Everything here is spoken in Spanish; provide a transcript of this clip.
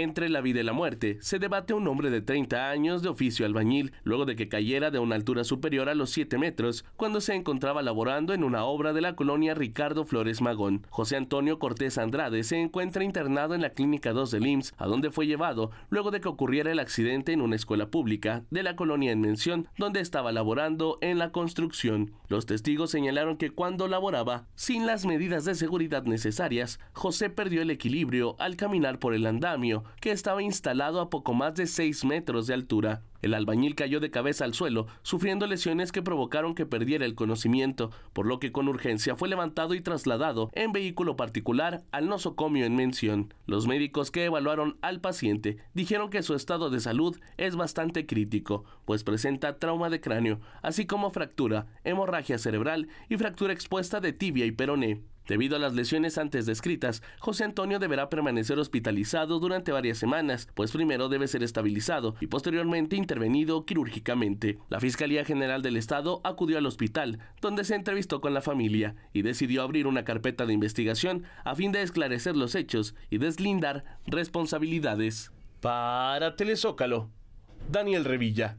Entre la vida y la muerte, se debate un hombre de 30 años de oficio albañil, luego de que cayera de una altura superior a los 7 metros, cuando se encontraba laborando en una obra de la colonia Ricardo Flores Magón. José Antonio Cortés Andrade se encuentra internado en la Clínica 2 de IMSS, a donde fue llevado luego de que ocurriera el accidente en una escuela pública de la colonia en mención, donde estaba laborando en la construcción. Los testigos señalaron que cuando laboraba, sin las medidas de seguridad necesarias, José perdió el equilibrio al caminar por el andamio, que estaba instalado a poco más de 6 metros de altura. El albañil cayó de cabeza al suelo, sufriendo lesiones que provocaron que perdiera el conocimiento, por lo que con urgencia fue levantado y trasladado en vehículo particular al nosocomio en mención. Los médicos que evaluaron al paciente dijeron que su estado de salud es bastante crítico, pues presenta trauma de cráneo, así como fractura, hemorragia cerebral y fractura expuesta de tibia y peroné. Debido a las lesiones antes descritas, José Antonio deberá permanecer hospitalizado durante varias semanas, pues primero debe ser estabilizado y posteriormente intervenido quirúrgicamente. La Fiscalía General del Estado acudió al hospital, donde se entrevistó con la familia y decidió abrir una carpeta de investigación a fin de esclarecer los hechos y deslindar responsabilidades. Para Telezócalo, Daniel Revilla.